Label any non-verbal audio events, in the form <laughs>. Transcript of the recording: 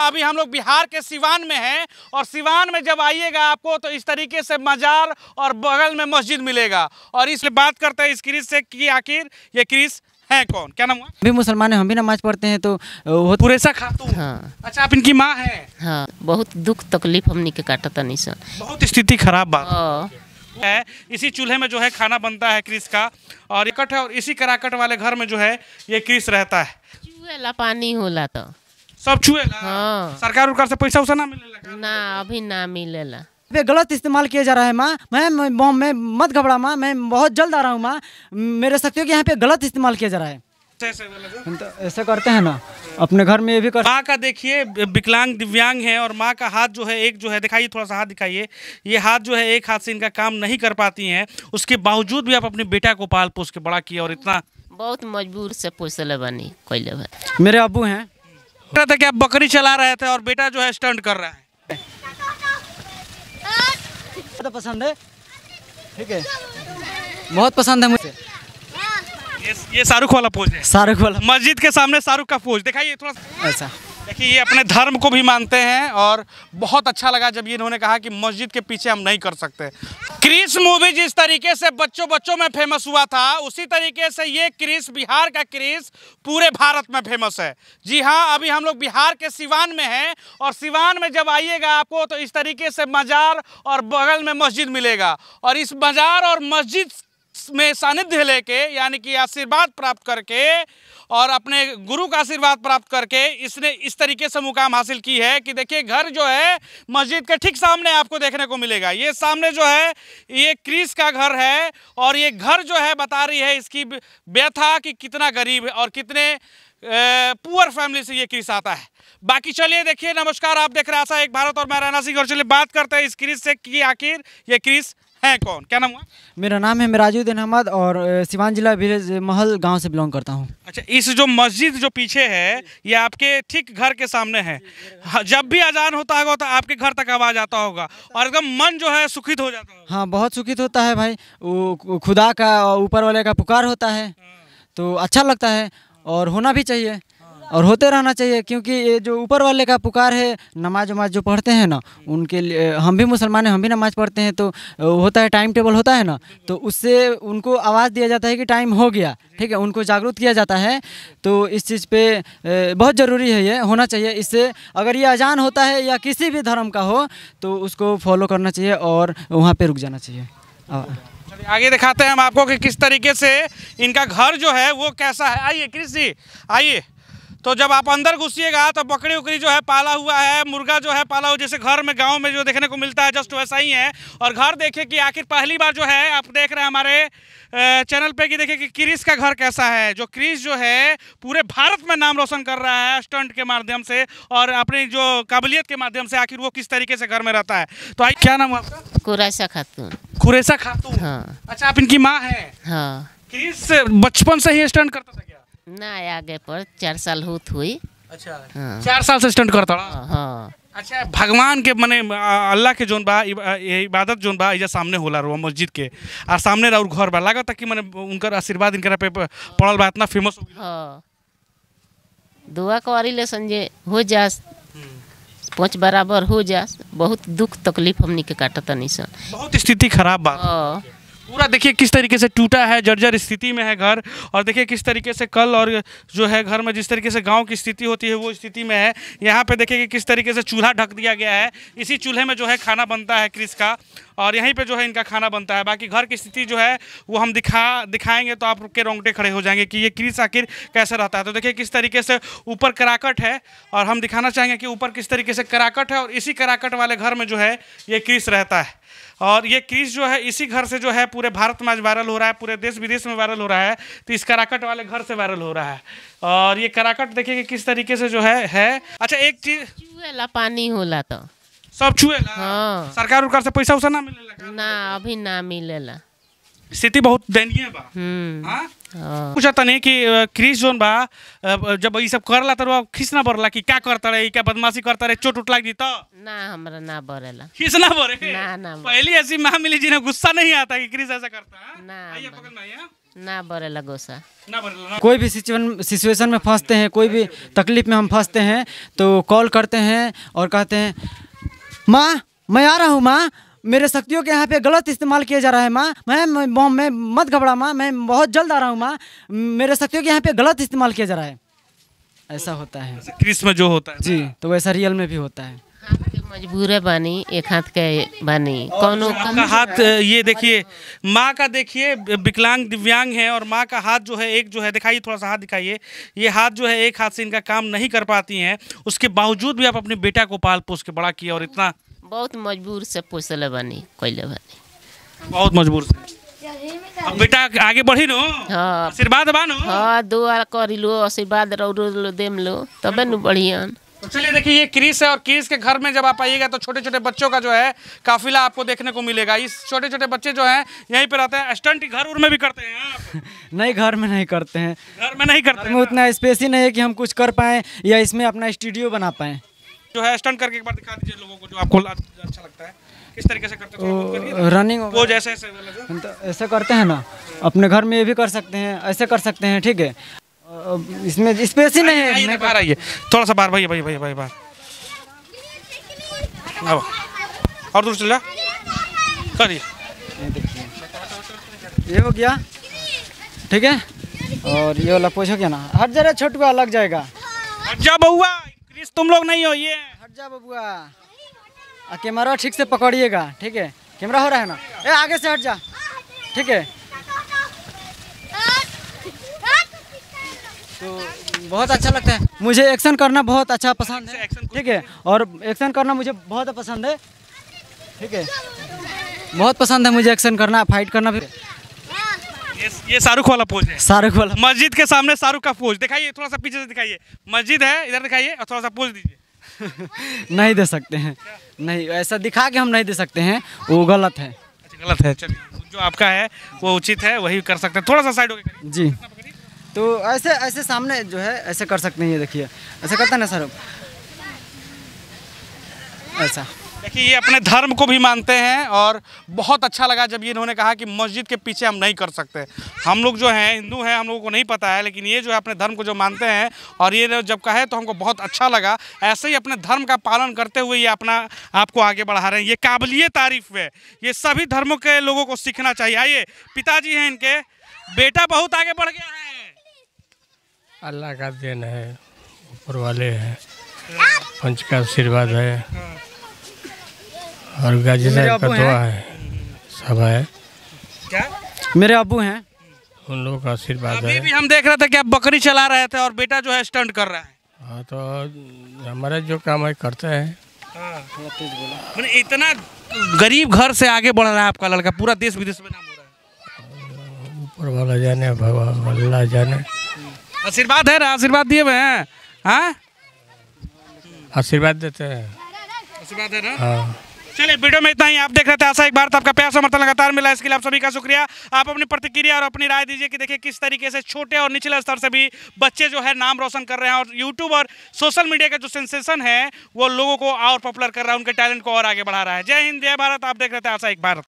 अभी हम लोग बिहार के सिवान में हैं और सिवान में जब आइएगा आपको तो इस तरीके से मजार और बगल में मस्जिद मिलेगा और इसलिए बात करते हैं इस क्रिस से कि आखिर ये क्रिस है कौन क्या नाम हुआ भी मुसलमान है हम भी नमाज पढ़ते हैं तो पुरेसा खातून हाँ अच्छा आप इनकी माँ है हाँ बहुत दुख तकलीफ हमने के काटा था नहीं सर बहुत स्थिति खराब बात हाँ। है इसी चूल्हे में जो है खाना बनता है क्रिस का और इकट है और इसी कराकट वाले घर में जो है ये क्रिस रहता है पानी होला तो सब छुएगा हाँ। सरकार उरकार से पैसा उसे ना मिलेला ना अभी ना मिलेला गलत इस्तेमाल किया जा रहा है माँ मैं मैं, मैं मत घबरा माँ मैं बहुत जल्द आ रहा हूँ माँ मेरे शक्तियों के यहाँ पे गलत इस्तेमाल किया जा रहा है तो ऐसे तो करते हैं ना अपने घर में ये भी कर माँ का देखिए विकलांग दिव्यांग है और माँ का हाथ जो है एक जो है दिखाइए थोड़ा सा हाथ दिखाइए ये हाथ जो है एक हाथ से इनका काम नहीं कर पाती हैं उसके बावजूद भी आप अपने बेटा को पाल पोस के बड़ा किया और इतना बहुत मजबूर से पोसल बनी कोई मेरे अबू हैं रहा था कि आप बकरी चला रहे थे और बेटा जो है स्टंट कर रहा है तो पसंद है ठीक है बहुत पसंद है मुझे ये, ये शाहरुख वाला पोज है शाहरुख वाला मस्जिद के सामने शाहरुख का पोज दिखाइए थोड़ा ऐसा देखिए ये अपने धर्म को भी मानते हैं और बहुत अच्छा लगा जब ये इन्होंने कहा कि मस्जिद के पीछे हम नहीं कर सकते क्रिस मूवी जिस तरीके से बच्चों बच्चों में फेमस हुआ था उसी तरीके से ये क्रिस बिहार का क्रिस पूरे भारत में फेमस है जी हाँ अभी हम लोग बिहार के सिवान में हैं और सिवान में जब आइएगा आपको तो इस तरीके से मज़ार और बगल में मस्जिद मिलेगा और इस मज़ार और मस्जिद में सानिध्य लेके यानी कि आशीर्वाद प्राप्त करके और अपने गुरु का आशीर्वाद प्राप्त करके इसने इस तरीके से मुकाम हासिल की है कि देखिए घर जो है मस्जिद के ठीक सामने आपको देखने को मिलेगा ये सामने जो है ये क्रीस का घर है और ये घर जो है बता रही है इसकी व्यथा कि कितना गरीब है और कितने पुअर फैमिली से ये क्रिस आता है बाकी चलिए देखिए नमस्कार आप देख रहे आशा एक भारत और मैं राना सिंह और चलिए बात करते हैं इस क्रिस से कि आखिर ये क्रिस हैं कौन क्या नाम हुआ मेरा नाम है मिराजुद्दीन अहमद और सिवान जिला विलेज महल गांव से बिलोंग करता हूं अच्छा इस जो मस्जिद जो पीछे है ये आपके ठीक घर के सामने है हाँ, जब भी अजान होता होगा तो आपके घर तक आवाज़ आता होगा और एकदम मन जो है सुखित हो जाता है हाँ बहुत सुखित होता है भाई खुदा का ऊपर वाले का पुकार होता है हाँ। तो अच्छा लगता है और होना भी चाहिए और होते रहना चाहिए क्योंकि ये जो ऊपर वाले का पुकार है नमाज वमाज जो पढ़ते हैं ना उनके लिए हम भी मुसलमान हैं हम भी नमाज पढ़ते हैं तो होता है टाइम टेबल होता है ना तो उससे उनको आवाज़ दिया जाता है कि टाइम हो गया ठीक है उनको जागरूक किया जाता है तो इस चीज़ पे बहुत ज़रूरी है ये होना चाहिए इससे अगर ये अजान होता है या किसी भी धर्म का हो तो उसको फॉलो करना चाहिए और वहाँ पर रुक जाना चाहिए आगे दिखाते हैं हम आपको कि किस तरीके से इनका घर जो है वो कैसा है आइए कृषि आइए तो जब आप अंदर घुसिएगा तो बकरी उकरी जो है पाला हुआ है मुर्गा जो है पाला हुआ जैसे घर में गांव में जो देखने को मिलता है जस्ट वैसा ही है और घर देखिए कि आखिर पहली बार जो है आप देख रहे हैं हमारे चैनल पे कि देखिए कि क्रिस का घर कैसा है जो क्रिस जो है पूरे भारत में नाम रोशन कर रहा है स्टंट के माध्यम से और अपनी जो काबिलियत के माध्यम से आखिर वो किस तरीके से घर में रहता है तो आई क्या नाम आपका कुरैसा खातून खुरैसा खातून हाँ। अच्छा आप इनकी माँ है हाँ। क्रिस बचपन से ही स्टंट करता था ना आगे पर चार साल होत हुई अच्छा हाँ। चार साल से स्टंट करता हाँ, हाँ, अच्छा भगवान के मने अल्लाह के जोन बा इबादत जोन बा इजा सामने होला रो मस्जिद के आ सामने रहुआ घर बा लागत कि मने उनकर आशीर्वाद इनकरा पे पड़ल बा इतना फेमस हाँ। दुआ को आरी ले संजय हो जा हम्म। पहुँच बराबर हो जा बहुत दुख तकलीफ हमनी के काटत नहीं सर बहुत स्थिति खराब बा हाँ। पूरा देखिए किस तरीके से टूटा है जर्जर स्थिति में है घर और देखिए किस तरीके से कल और जो है घर में जिस तरीके से गांव की स्थिति होती है वो स्थिति में है यहाँ पे देखिए कि किस तरीके से चूल्हा ढक दिया गया है इसी चूल्हे में जो है खाना बनता है क्रिस का और यहीं पे जो है इनका खाना बनता है बाकी घर की स्थिति जो है वो हम दिखा दिखाएंगे तो आपके रोंगटे खड़े हो जाएंगे कि ये क्रिस आखिर कैसे रहता है तो देखिए किस तरीके से ऊपर कराकट है और हम दिखाना चाहेंगे कि ऊपर किस तरीके से कराकट है और इसी कराकट वाले घर में जो है ये क्रिस रहता है और ये क्रीज जो है इसी घर से जो है पूरे भारत में आज वायरल हो रहा है पूरे देश विदेश में वायरल हो रहा है तो इस कराकट वाले घर से वायरल हो रहा है और ये कराकट देखिए कि किस तरीके से जो है है अच्छा एक चीज चूहेला पानी होला तो सब चूहेला हाँ। सरकार से पैसा उसे ना मिलेला ना अभी ना ला स्थिति बहुत दयनीय बा हम्म। हाँ पूछता हाँ। नहीं कि क्रिस जोन बा जब ये सब कर करला तो खींचना बरला कि क्या करता रहे क्या बदमाशी करता रहे चोट उठ लगी तो ना हमरा ना ला खिसना बरे ना ना पहली ऐसी मामिली मिली जिन्हें गुस्सा नहीं आता कि क्रिस ऐसा करता है हाँ? ना आइए पकड़ना है ना बरेला गुस्सा कोई भी सिचुएशन सिचुएशन में फंसते हैं कोई भी तकलीफ में हम फंसते हैं तो कॉल करते हैं और कहते हैं माँ मैं आ रहा हूँ माँ मेरे शक्तियों के यहाँ पे गलत इस्तेमाल किया जा रहा है माँ मैं मैं, मैं मत घबरा माँ मैं बहुत जल्द आ रहा हूँ माँ मेरे शक्तियों के यहाँ पे गलत इस्तेमाल किया जा रहा है ऐसा होता है कृष्ण जो होता है जी तो वैसा रियल में भी होता है मजबूर बानी एक हाथ के बानी कौन का हाथ ये देखिए माँ का देखिए विकलांग दिव्यांग है और माँ का हाथ जो है एक जो है दिखाइए थोड़ा सा हाथ दिखाइए ये हाथ जो है एक हाथ से इनका काम नहीं कर पाती हैं उसके बावजूद भी आप अपने बेटा को पाल पोस के बड़ा किया और इतना बहुत मजबूर से पोसल बनी कैले बनी बहुत मजबूर से अब बेटा आगे बढ़ी नो हाँ आशीर्वाद बा बानो हाँ दो दुआ कर लो आशीर्वाद रो देम लो तबे नु बढ़िया तो चलिए देखिए ये क्रिस है और क्रिस के घर में जब आप आइएगा तो छोटे छोटे बच्चों का जो है काफिला आपको देखने को मिलेगा इस छोटे छोटे बच्चे जो हैं यहीं पर रहते हैं स्टंट घर उर में भी करते हैं आप <laughs> नहीं घर में नहीं करते हैं घर में नहीं करते हैं उतना स्पेस ही नहीं है कि हम कुछ कर पाएँ या इसमें अपना स्टूडियो बना पाएँ जो है स्टंट करके एक बार दिखा दीजिए लोगों को जो आपको अच्छा लगता है किस तरीके से करते हैं तो रनिंग वो जैसे ऐसे तो ऐसे करते हैं ना अपने घर में ये भी कर सकते हैं ऐसे कर सकते हैं ठीक है इसमें स्पेस ही नहीं है बाहर आइए थोड़ा सा बाहर भाई भाई भाई भाई बाहर और दूर चला करिए ये हो गया ठीक है और ये वाला पूछो क्या ना हर जगह छोटुआ अलग जाएगा जा बउआ पुलिस तुम लोग नहीं हो ये हट जा बबुआ कैमरा ठीक से पकड़िएगा ठीक है कैमरा हो रहा है ना ए आगे से हट जा ठीक है तो बहुत अच्छा लगता है मुझे एक्शन करना बहुत अच्छा पसंद है ठीक है और एक्शन करना मुझे बहुत पसंद है ठीक है बहुत पसंद है मुझे एक्शन करना फाइट करना फिर ये, शाहरुख वाला पोज है शाहरुख वाला मस्जिद के सामने शाहरुख का पोज दिखाइए थोड़ा सा पीछे से दिखाइए मस्जिद है इधर दिखाइए और थोड़ा सा पोज दीजिए <laughs> नहीं दे सकते हैं नहीं ऐसा दिखा के हम नहीं दे सकते हैं वो गलत है अच्छा, गलत है चलिए जो आपका है वो उचित है वही कर सकते हैं थोड़ा सा साइड होकर जी तो ऐसे ऐसे सामने जो है ऐसे कर सकते हैं ये देखिए ऐसे करता ना सर ऐसा देखिए ये अपने धर्म को भी मानते हैं और बहुत अच्छा लगा जब ये इन्होंने कहा कि मस्जिद के पीछे हम नहीं कर सकते हम लोग जो हैं हिंदू हैं हम लोगों को नहीं पता है लेकिन ये जो है अपने धर्म को जो मानते हैं और ये जब कहे तो हमको बहुत अच्छा लगा ऐसे ही अपने धर्म का पालन करते हुए ये अपना आपको आगे बढ़ा रहे हैं ये काबिलिय तारीफ़ है ये सभी धर्मों के लोगों को सीखना चाहिए आइए पिताजी हैं इनके बेटा बहुत आगे बढ़ गया है अल्लाह का दिन है ऊपर वाले हैं पंच का आशीर्वाद है हाँ। और गाजी साहब का दुआ है सब है क्या मेरे अबू हैं उन लोगों का आशीर्वाद है अभी भी हम देख रहे थे कि आप बकरी चला रहे थे और बेटा जो है स्टंट कर रहा है हाँ तो हमारे जो काम है करते हैं हाँ। मैंने इतना गरीब घर से आगे बढ़ रहा है आपका लड़का पूरा देश विदेश में नाम ऊपर वाला जाने भगवान अल्लाह जाने आशीर्वाद है आशीर्वाद दिए हुए हैं हाँ? आशीर्वाद देते हैं आशीर्वाद है ना हाँ चलिए वीडियो में इतना ही आप देख रहे थे आशा एक बार तो आपका प्यार समर्थन लगातार मिला इसके लिए आप सभी का शुक्रिया आप अपनी प्रतिक्रिया और अपनी राय दीजिए कि देखिए किस तरीके से छोटे और निचले स्तर से भी बच्चे जो है नाम रोशन कर रहे हैं और यूट्यूब और सोशल मीडिया का जो सेंसेशन है वो लोगों को और पॉपुलर कर रहा है उनके टैलेंट को और आगे बढ़ा रहा है जय हिंद जय भारत आप देख रहे थे आशा एक भारत